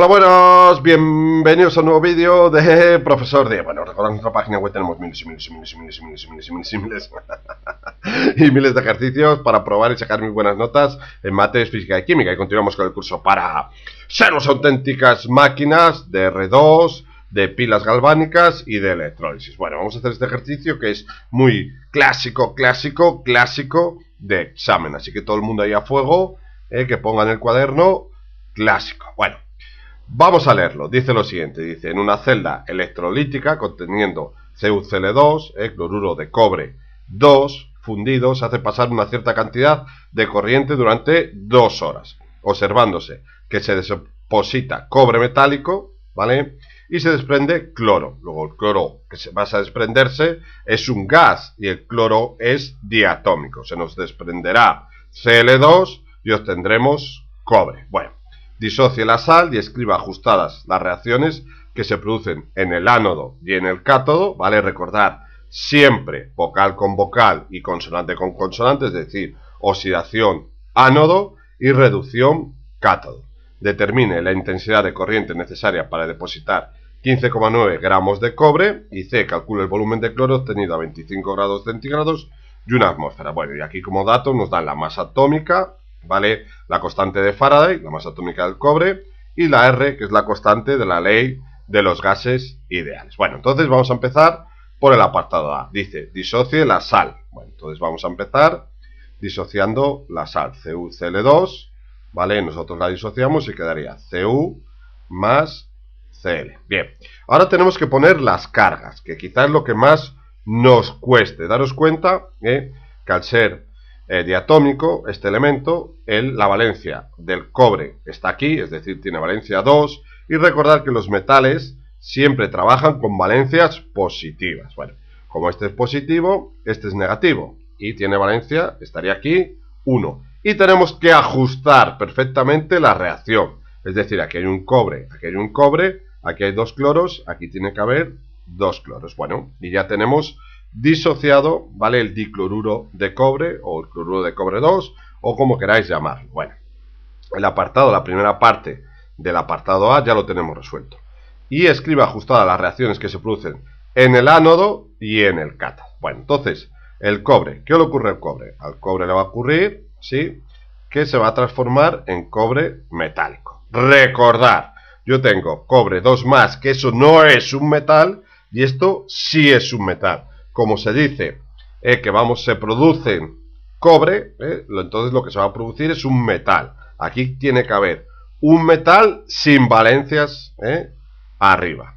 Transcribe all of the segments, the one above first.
Hola, buenos, bienvenidos a un nuevo vídeo de Profesor D. Bueno, recordad nuestra página web tenemos miles y miles y miles y miles y miles y miles y miles y miles, y miles de ejercicios para probar y sacar muy buenas notas en mates, física y química. Y continuamos con el curso para ser seros auténticas máquinas de R2, de pilas galvánicas y de electrólisis. Bueno, vamos a hacer este ejercicio que es muy clásico, clásico, clásico de examen. Así que todo el mundo ahí a fuego, eh, que pongan el cuaderno clásico. Bueno. Vamos a leerlo. Dice lo siguiente. Dice, en una celda electrolítica conteniendo CuCl2, cloruro de cobre 2, fundido, se hace pasar una cierta cantidad de corriente durante dos horas, observándose que se deposita cobre metálico, ¿vale? Y se desprende cloro. Luego el cloro que se va a desprenderse es un gas y el cloro es diatómico. Se nos desprenderá Cl2 y obtendremos cobre. Bueno disocie la sal y escriba ajustadas las reacciones que se producen en el ánodo y en el cátodo, ¿vale? Recordar siempre vocal con vocal y consonante con consonante, es decir, oxidación ánodo y reducción cátodo. Determine la intensidad de corriente necesaria para depositar 15,9 gramos de cobre y C, calcula el volumen de cloro obtenido a 25 grados centígrados y una atmósfera. Bueno, y aquí como dato nos dan la masa atómica, ¿vale? La constante de Faraday, la masa atómica del cobre, y la R, que es la constante de la ley de los gases ideales. Bueno, entonces vamos a empezar por el apartado A. Dice, disocie la sal. Bueno, entonces vamos a empezar disociando la sal. CuCl2, ¿vale? Nosotros la disociamos y quedaría Cu más Cl. Bien, ahora tenemos que poner las cargas, que quizás es lo que más nos cueste. Daros cuenta ¿eh? que al ser eh, diatómico, este elemento, el, la valencia del cobre está aquí, es decir, tiene valencia 2, y recordar que los metales siempre trabajan con valencias positivas. Bueno, como este es positivo, este es negativo, y tiene valencia, estaría aquí, 1. Y tenemos que ajustar perfectamente la reacción. Es decir, aquí hay un cobre, aquí hay un cobre, aquí hay dos cloros, aquí tiene que haber dos cloros. Bueno, y ya tenemos disociado, ¿vale? El dicloruro de cobre o el cloruro de cobre 2 o como queráis llamarlo. Bueno, el apartado, la primera parte del apartado A ya lo tenemos resuelto. Y escribe ajustada las reacciones que se producen en el ánodo y en el cátodo. Bueno, entonces, el cobre, ¿qué le ocurre al cobre? Al cobre le va a ocurrir, ¿sí? Que se va a transformar en cobre metálico. Recordar, yo tengo cobre 2 más, que eso no es un metal, y esto sí es un metal como se dice, eh, que vamos, se produce cobre, eh, entonces lo que se va a producir es un metal. Aquí tiene que haber un metal sin valencias eh, arriba.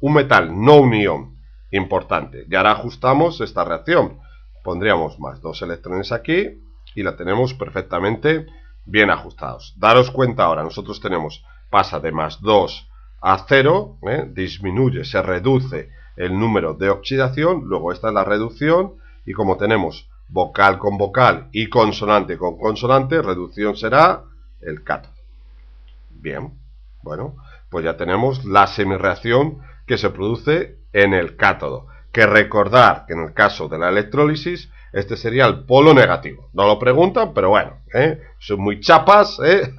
Un metal, no unión Importante. Y ahora ajustamos esta reacción. Pondríamos más dos electrones aquí y la tenemos perfectamente bien ajustados. Daros cuenta ahora, nosotros tenemos, pasa de más 2 a 0, disminuye, se reduce el número de oxidación, luego esta es la reducción y como tenemos vocal con vocal y consonante con consonante, reducción será el cátodo. Bien, bueno, pues ya tenemos la semirreacción que se produce en el cátodo. Que recordar que en el caso de la electrólisis, este sería el polo negativo. No lo preguntan, pero bueno, ¿eh? son muy chapas ¿eh?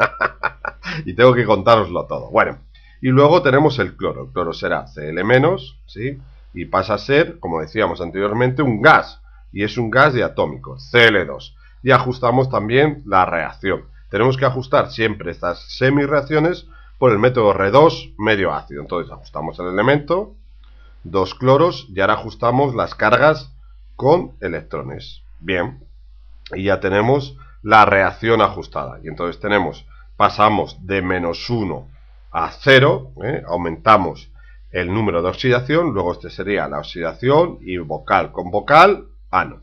y tengo que contároslo todo. Bueno, y luego tenemos el cloro. El cloro será Cl-, ¿sí? Y pasa a ser, como decíamos anteriormente, un gas. Y es un gas diatómico, Cl2. Y ajustamos también la reacción. Tenemos que ajustar siempre estas semireacciones por el método R2 medio ácido. Entonces ajustamos el elemento, dos cloros, y ahora ajustamos las cargas con electrones. Bien, y ya tenemos la reacción ajustada. Y entonces tenemos, pasamos de menos 1 a cero ¿eh? aumentamos el número de oxidación, luego este sería la oxidación y vocal con vocal, ano.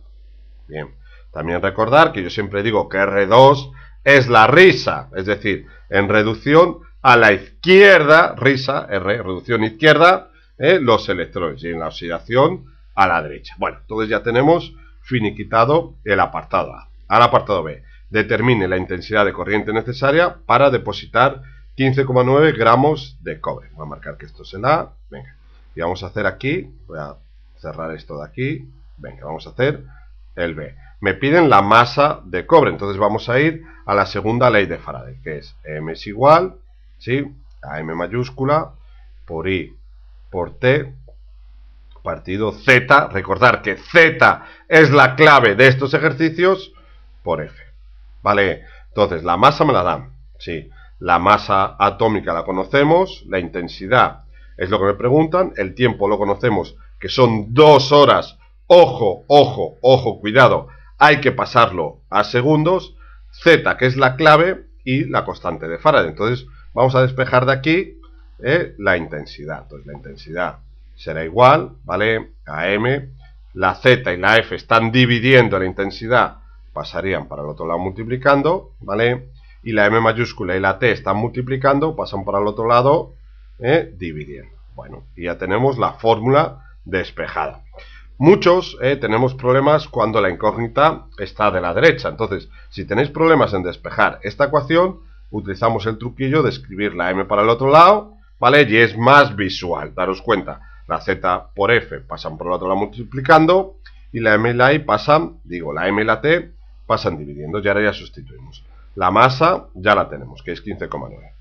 Bien, también recordar que yo siempre digo que R2 es la risa, es decir, en reducción a la izquierda, risa, R, reducción izquierda, ¿eh? los electrones, y en la oxidación a la derecha. Bueno, entonces ya tenemos finiquitado el apartado A. Al apartado B, determine la intensidad de corriente necesaria para depositar 15,9 gramos de cobre. Voy a marcar que esto se da. Venga. Y vamos a hacer aquí, voy a cerrar esto de aquí. Venga, vamos a hacer el B. Me piden la masa de cobre. Entonces vamos a ir a la segunda ley de Faraday, que es M es igual, ¿sí? A M mayúscula por I por T partido Z. Recordar que Z es la clave de estos ejercicios por F. ¿Vale? Entonces, la masa me la dan, ¿sí? sí la masa atómica la conocemos, la intensidad es lo que me preguntan, el tiempo lo conocemos, que son dos horas. Ojo, ojo, ojo, cuidado, hay que pasarlo a segundos. Z, que es la clave, y la constante de Faraday. Entonces, vamos a despejar de aquí eh, la intensidad. Entonces, la intensidad será igual, ¿vale? A M. La Z y la F están dividiendo la intensidad, pasarían para el otro lado multiplicando, ¿vale? y la M mayúscula y la T están multiplicando, pasan para el otro lado, eh, dividiendo. Bueno, y ya tenemos la fórmula despejada. Muchos eh, tenemos problemas cuando la incógnita está de la derecha. Entonces, si tenéis problemas en despejar esta ecuación, utilizamos el truquillo de escribir la m para el otro lado, ¿vale? Y es más visual, daros cuenta. La z por f pasan por el otro lado multiplicando y la m y la i pasan, digo, la m y la t pasan dividiendo y ahora ya sustituimos. La masa ya la tenemos, que es 15,9.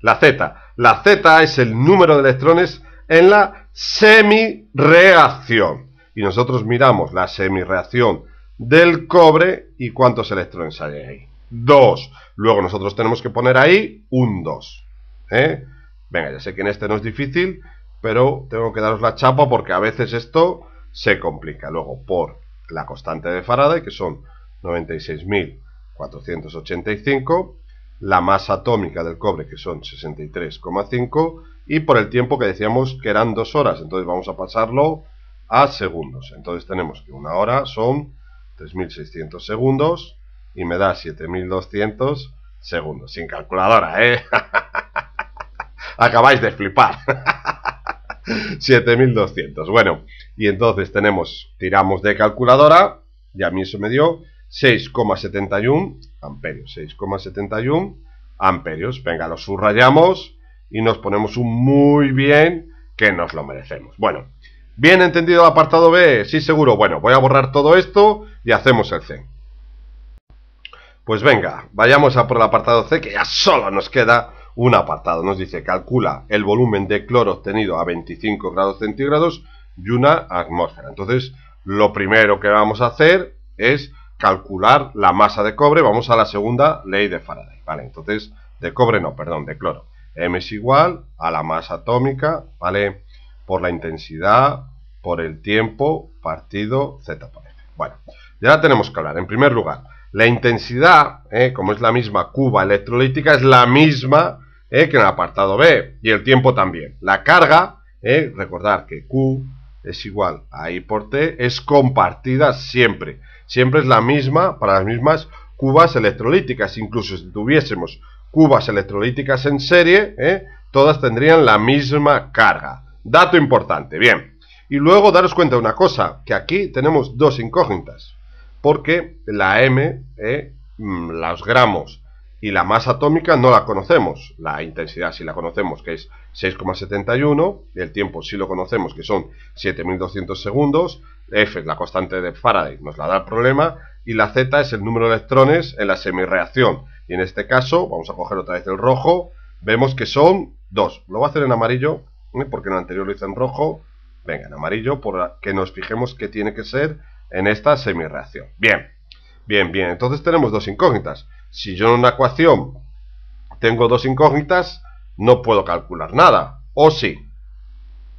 La Z. La Z es el número de electrones en la semireacción. Y nosotros miramos la semireacción del cobre y cuántos electrones hay ahí. 2. Luego nosotros tenemos que poner ahí un 2. ¿eh? Venga, ya sé que en este no es difícil, pero tengo que daros la chapa porque a veces esto se complica. Luego, por la constante de Faraday, que son 96.000 485, la masa atómica del cobre, que son 63,5, y por el tiempo que decíamos que eran dos horas, entonces vamos a pasarlo a segundos. Entonces tenemos que una hora son 3.600 segundos y me da 7.200 segundos, sin calculadora, ¿eh? Acabáis de flipar. 7.200. Bueno, y entonces tenemos, tiramos de calculadora, y a mí eso me dio 6,71 amperios. 6,71 amperios. Venga, lo subrayamos y nos ponemos un muy bien que nos lo merecemos. Bueno, bien entendido el apartado B, sí seguro. Bueno, voy a borrar todo esto y hacemos el C. Pues venga, vayamos a por el apartado C, que ya solo nos queda un apartado. Nos dice, calcula el volumen de cloro obtenido a 25 grados centígrados y una atmósfera. Entonces, lo primero que vamos a hacer es calcular la masa de cobre, vamos a la segunda ley de Faraday, ¿vale? Entonces, de cobre no, perdón, de cloro. M es igual a la masa atómica, ¿vale? Por la intensidad, por el tiempo, partido Z por Bueno, ya tenemos que hablar. En primer lugar, la intensidad, ¿eh? como es la misma cuba electrolítica, es la misma ¿eh? que en el apartado B, y el tiempo también. La carga, ¿eh? recordar que Q es igual a i por t, es compartida siempre. Siempre es la misma para las mismas cubas electrolíticas. Incluso si tuviésemos cubas electrolíticas en serie, ¿eh? todas tendrían la misma carga. Dato importante, bien. Y luego daros cuenta de una cosa, que aquí tenemos dos incógnitas. Porque la m, ¿eh? Mm, los gramos y la masa atómica no la conocemos. La intensidad sí la conocemos, que es 6,71, el tiempo sí lo conocemos, que son 7200 segundos, F es la constante de Faraday, nos la da el problema, y la Z es el número de electrones en la semirreacción. Y en este caso, vamos a coger otra vez el rojo, vemos que son 2. Lo voy a hacer en amarillo, ¿eh? porque en el anterior lo hice en rojo. Venga, en amarillo, por que nos fijemos que tiene que ser en esta semirreacción. Bien, bien, bien. Entonces tenemos dos incógnitas. Si yo en una ecuación tengo dos incógnitas, no puedo calcular nada, ¿o sí?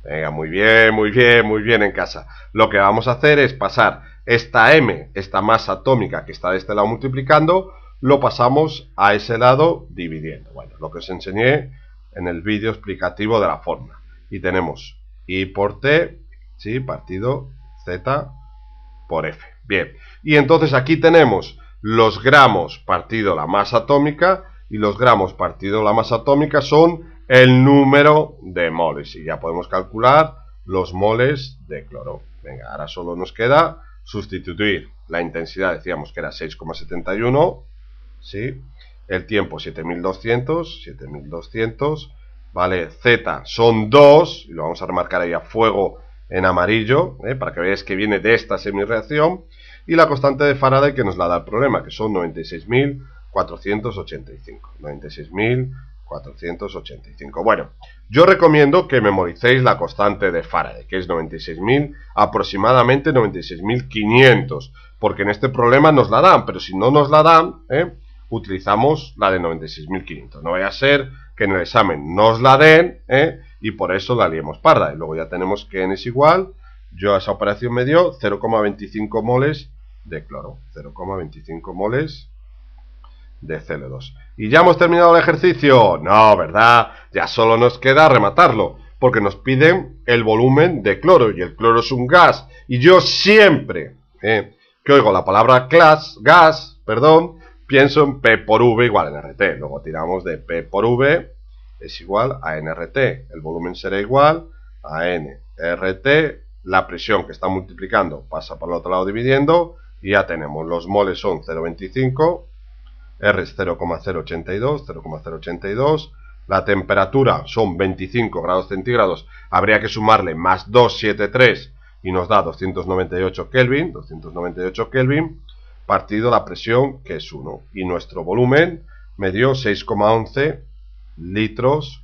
Venga, muy bien, muy bien, muy bien en casa. Lo que vamos a hacer es pasar esta m, esta masa atómica que está de este lado multiplicando, lo pasamos a ese lado dividiendo. Bueno, lo que os enseñé en el vídeo explicativo de la forma Y tenemos I por T, sí, partido Z por F. Bien, y entonces aquí tenemos los gramos partido la masa atómica y los gramos partido la masa atómica son el número de moles. Y ya podemos calcular los moles de cloro. Venga, ahora solo nos queda sustituir la intensidad, decíamos que era 6,71, El tiempo 7200, 7200, ¿vale? Z son 2, y lo vamos a remarcar ahí a fuego en amarillo, ¿eh? para que veáis que viene de esta semirreacción y la constante de Faraday que nos la da el problema, que son 96.485. 96.485. Bueno, yo recomiendo que memoricéis la constante de Faraday, que es 96.000, aproximadamente 96.500, porque en este problema nos la dan, pero si no nos la dan, ¿eh? utilizamos la de 96.500. No vaya a ser que en el examen nos la den ¿eh? y por eso la liemos parda. Y luego ya tenemos que n es igual, yo a esa operación me dio 0,25 moles de cloro, 0,25 moles de cl 2 ¿Y ya hemos terminado el ejercicio? No, ¿verdad? Ya solo nos queda rematarlo, porque nos piden el volumen de cloro, y el cloro es un gas, y yo siempre eh, que oigo la palabra class, gas, perdón, pienso en P por V igual a NRT, luego tiramos de P por V es igual a NRT, el volumen será igual a NRT, la presión que está multiplicando pasa por el otro lado dividiendo, y ya tenemos, los moles son 0,25, R es 0,082, 0,082, la temperatura son 25 grados centígrados, habría que sumarle más 273 y nos da 298 Kelvin, 298 Kelvin, partido la presión que es 1. Y nuestro volumen me dio 6,11 litros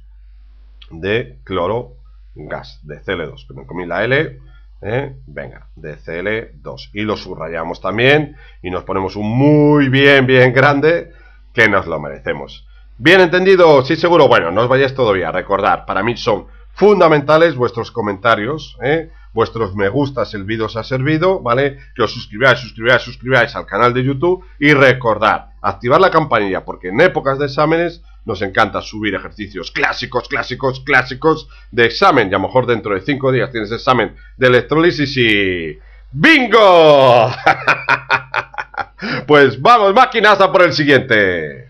de cloro gas, de Cl2, que me comí la L, ¿eh? Venga, DCL2. Y lo subrayamos también y nos ponemos un muy bien, bien grande que nos lo merecemos. Bien entendido, sí seguro. Bueno, no os vayáis todavía recordar. Para mí son fundamentales vuestros comentarios, ¿eh? vuestros me gustas, el vídeo os ha servido, ¿vale? Que os suscribáis, suscribáis, suscribáis al canal de YouTube y recordar activar la campanilla porque en épocas de exámenes nos encanta subir ejercicios clásicos, clásicos, clásicos de examen. Y a lo mejor dentro de cinco días tienes examen de electrolisis y... ¡Bingo! pues vamos, máquinas, por el siguiente.